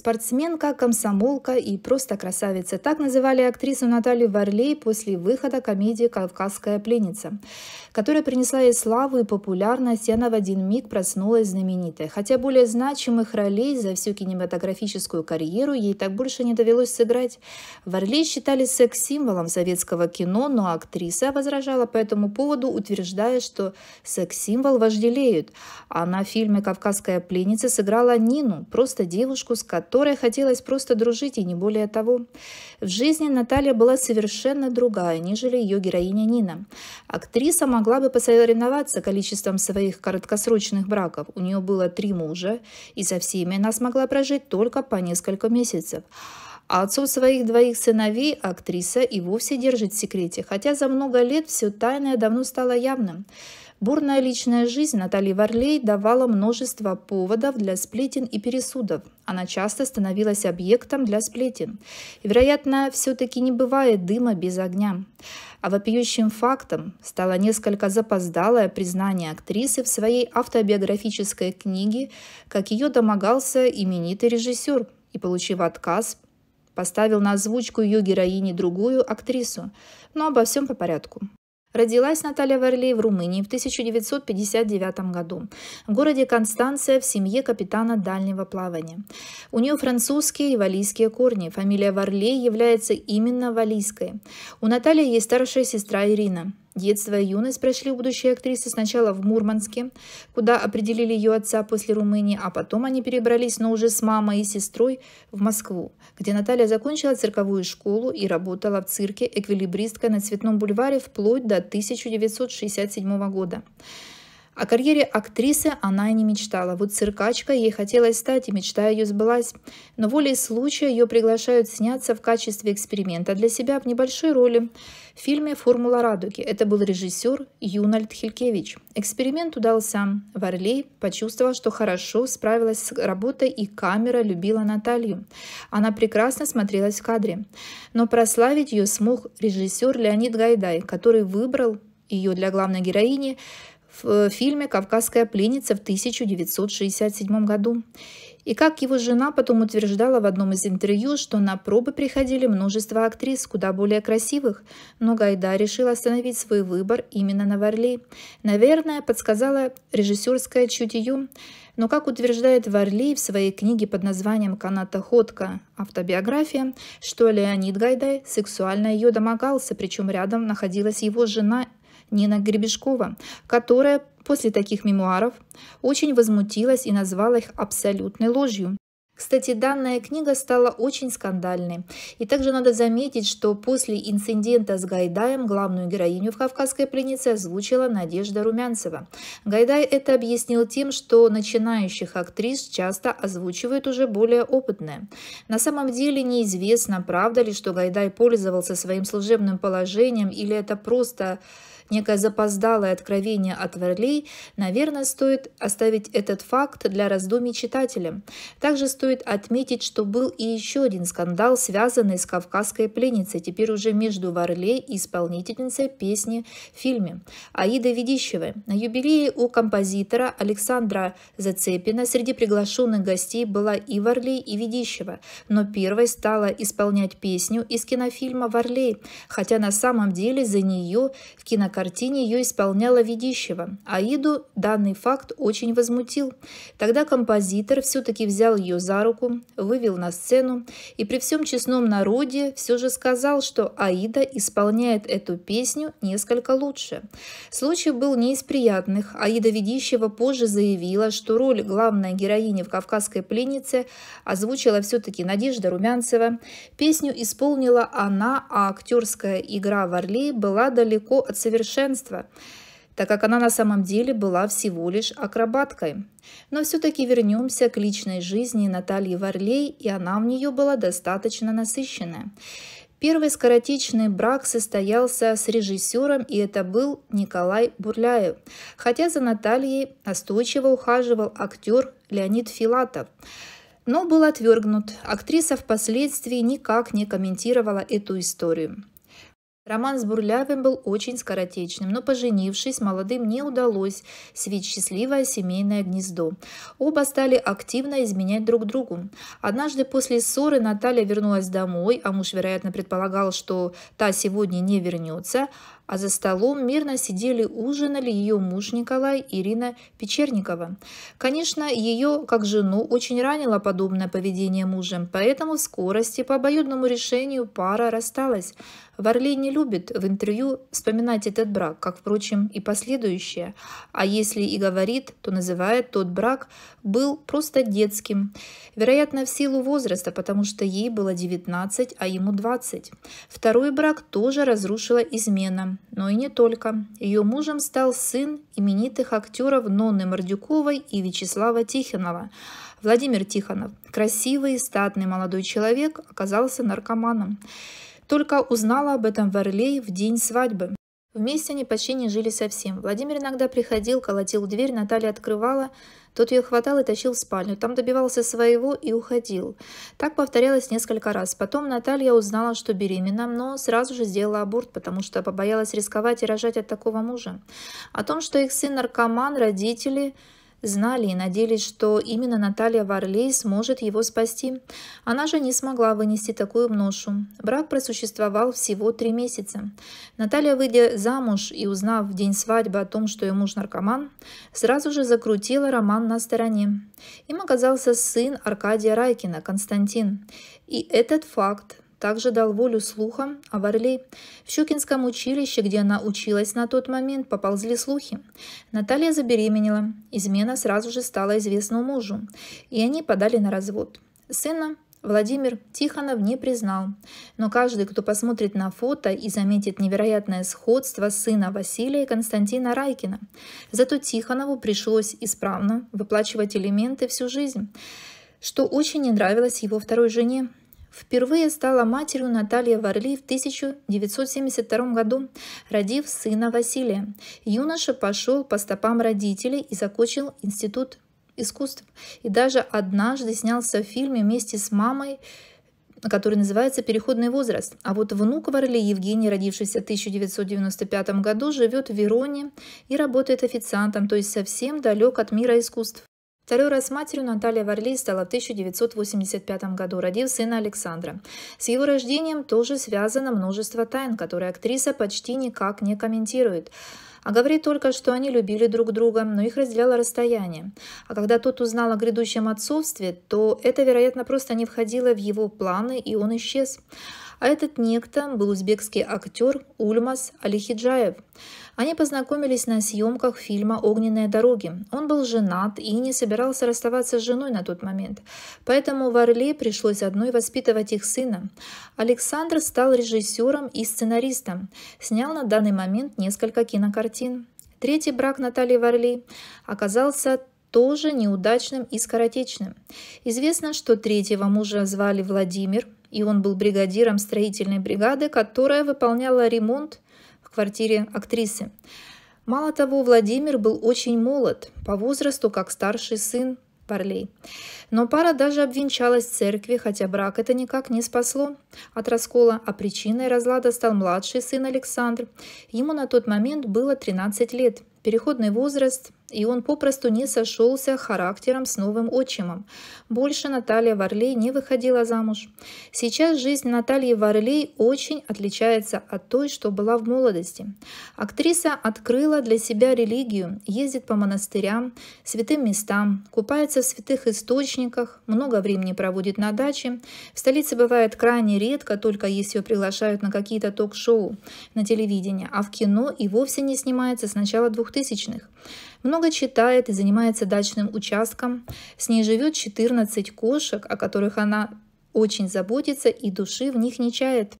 Спортсменка, комсомолка и просто красавица. Так называли актрису Наталью Варлей после выхода комедии «Кавказская пленница», которая принесла ей славу и популярность, и она в один миг проснулась знаменитой. Хотя более значимых ролей за всю кинематографическую карьеру ей так больше не довелось сыграть. Варлей считали секс-символом советского кино, но актриса возражала по этому поводу, утверждая, что секс-символ вожделеют. А на фильме «Кавказская пленница» сыграла Нину, просто девушку, с которой которой хотелось просто дружить и не более того. В жизни Наталья была совершенно другая, нежели ее героиня Нина. Актриса могла бы посоревноваться количеством своих короткосрочных браков. У нее было три мужа, и со всеми она смогла прожить только по несколько месяцев. А отцом своих двоих сыновей актриса и вовсе держит в секрете, хотя за много лет все тайное давно стало явным. Бурная личная жизнь Натальи Варлей давала множество поводов для сплетен и пересудов. Она часто становилась объектом для сплетен. И, вероятно, все-таки не бывает дыма без огня. А вопиющим фактом стало несколько запоздалое признание актрисы в своей автобиографической книге, как ее домогался именитый режиссер, и, получив отказ, Поставил на озвучку ее героини другую актрису, но обо всем по порядку. Родилась Наталья Варлей в Румынии в 1959 году в городе Констанция в семье капитана дальнего плавания. У нее французские и валийские корни. Фамилия Варлей является именно валийской. У Натальи есть старшая сестра Ирина. Детство и юность прошли у будущей актрисы сначала в Мурманске, куда определили ее отца после Румынии, а потом они перебрались, но уже с мамой и сестрой, в Москву, где Наталья закончила цирковую школу и работала в цирке эквилибристкой на Цветном бульваре вплоть до 1967 года. О карьере актрисы она и не мечтала. Вот циркачка ей хотелось стать, и мечта ее сбылась. Но волей случая ее приглашают сняться в качестве эксперимента для себя в небольшой роли в фильме «Формула радуги». Это был режиссер Юнальд Хилькевич. Эксперимент удался. Варлей почувствовала, что хорошо справилась с работой, и камера любила Наталью. Она прекрасно смотрелась в кадре. Но прославить ее смог режиссер Леонид Гайдай, который выбрал ее для главной героини в э, фильме «Кавказская пленница» в 1967 году. И как его жена потом утверждала в одном из интервью, что на пробы приходили множество актрис, куда более красивых, но Гайда решил остановить свой выбор именно на Варли. Наверное, подсказала режиссерское чутье, но, как утверждает Варли в своей книге под названием «Каната Ходка. Автобиография», что Леонид Гайдай сексуально ее домогался, причем рядом находилась его жена Нина Гребешкова, которая после таких мемуаров очень возмутилась и назвала их абсолютной ложью. Кстати, данная книга стала очень скандальной. И также надо заметить, что после инцидента с Гайдаем главную героиню в «Кавказской пленнице» озвучила Надежда Румянцева. Гайдай это объяснил тем, что начинающих актрис часто озвучивают уже более опытные. На самом деле неизвестно, правда ли, что Гайдай пользовался своим служебным положением или это просто некое запоздалое откровение от Варлей, наверное, стоит оставить этот факт для раздумий читателям. Также стоит отметить, что был и еще один скандал, связанный с кавказской пленницей, теперь уже между Варлей и исполнительницей песни в фильме Аидой Ведищевой. На юбилее у композитора Александра Зацепина среди приглашенных гостей была и Варлей, и Ведищева, но первой стала исполнять песню из кинофильма «Варлей», хотя на самом деле за нее в кинокартине картине ее исполняла Ведищева. Аиду данный факт очень возмутил. Тогда композитор все-таки взял ее за руку, вывел на сцену и при всем честном народе все же сказал, что Аида исполняет эту песню несколько лучше. Случай был не из приятных. Аида Ведищева позже заявила, что роль главной героини в «Кавказской пленнице» озвучила все-таки Надежда Румянцева. Песню исполнила она, а актерская игра Варлей была далеко от совершенства совершенства, так как она на самом деле была всего лишь акробаткой. Но все-таки вернемся к личной жизни Натальи Варлей, и она в нее была достаточно насыщенная. Первый скоротечный брак состоялся с режиссером, и это был Николай Бурляев. Хотя за Натальей настойчиво ухаживал актер Леонид Филатов но был отвергнут. Актриса впоследствии никак не комментировала эту историю. Роман с Бурлявым был очень скоротечным, но поженившись, молодым не удалось свить счастливое семейное гнездо. Оба стали активно изменять друг другу. Однажды после ссоры Наталья вернулась домой, а муж, вероятно, предполагал, что та сегодня не вернется, а за столом мирно сидели ужинали ее муж Николай Ирина Печерникова. Конечно, ее, как жену, очень ранило подобное поведение мужем, поэтому в скорости по обоюдному решению пара рассталась. Варлей не любит в интервью вспоминать этот брак, как, впрочем, и последующее. А если и говорит, то называет тот брак был просто детским. Вероятно, в силу возраста, потому что ей было 19, а ему 20. Второй брак тоже разрушила измена но и не только. Ее мужем стал сын именитых актеров Нонны Мордюковой и Вячеслава Тихонова. Владимир Тихонов, красивый, и статный молодой человек, оказался наркоманом. Только узнала об этом Варлей в день свадьбы. Вместе они почти не жили совсем. Владимир иногда приходил, колотил дверь, Наталья открывала. Тот ее хватал и тащил в спальню. Там добивался своего и уходил. Так повторялось несколько раз. Потом Наталья узнала, что беременна, но сразу же сделала аборт, потому что побоялась рисковать и рожать от такого мужа. О том, что их сын наркоман, родители знали и надеялись, что именно Наталья Варлей сможет его спасти. Она же не смогла вынести такую мношу. Брак просуществовал всего три месяца. Наталья, выйдя замуж и узнав в день свадьбы о том, что ее муж наркоман, сразу же закрутила роман на стороне. Им оказался сын Аркадия Райкина, Константин. И этот факт также дал волю слухам о Варлей. В Щукинском училище, где она училась на тот момент, поползли слухи. Наталья забеременела, измена сразу же стала известна мужу, и они подали на развод. Сына Владимир Тихонов не признал, но каждый, кто посмотрит на фото и заметит невероятное сходство сына Василия и Константина Райкина. Зато Тихонову пришлось исправно выплачивать элементы всю жизнь, что очень не нравилось его второй жене Впервые стала матерью Наталья Варли в 1972 году, родив сына Василия. Юноша пошел по стопам родителей и закончил институт искусств. И даже однажды снялся в фильме вместе с мамой который называется «Переходный возраст». А вот внук Варли Евгений, родившийся в 1995 году, живет в Вероне и работает официантом, то есть совсем далек от мира искусств. Второй раз матерью Наталья Варли стала в 1985 году, родив сына Александра. С его рождением тоже связано множество тайн, которые актриса почти никак не комментирует а говорит только, что они любили друг друга, но их разделяло расстояние. А когда тот узнал о грядущем отцовстве, то это, вероятно, просто не входило в его планы, и он исчез а этот некто был узбекский актер Ульмас Алихиджаев. Они познакомились на съемках фильма «Огненные дороги». Он был женат и не собирался расставаться с женой на тот момент, поэтому в Орле пришлось одной воспитывать их сына. Александр стал режиссером и сценаристом, снял на данный момент несколько кинокартин. Третий брак Натальи Варли оказался тоже неудачным и скоротечным. Известно, что третьего мужа звали Владимир, и он был бригадиром строительной бригады, которая выполняла ремонт в квартире актрисы. Мало того, Владимир был очень молод, по возрасту как старший сын Барлей. Но пара даже обвенчалась в церкви, хотя брак это никак не спасло от раскола, а причиной разлада стал младший сын Александр. Ему на тот момент было 13 лет. Переходный возраст и он попросту не сошелся характером с новым отчимом. Больше Наталья Варлей не выходила замуж. Сейчас жизнь Натальи Варлей очень отличается от той, что была в молодости. Актриса открыла для себя религию, ездит по монастырям, святым местам, купается в святых источниках, много времени проводит на даче. В столице бывает крайне редко, только если ее приглашают на какие-то ток-шоу на телевидении, а в кино и вовсе не снимается с начала 2000-х много читает и занимается дачным участком. С ней живет 14 кошек, о которых она очень заботится и души в них не чает.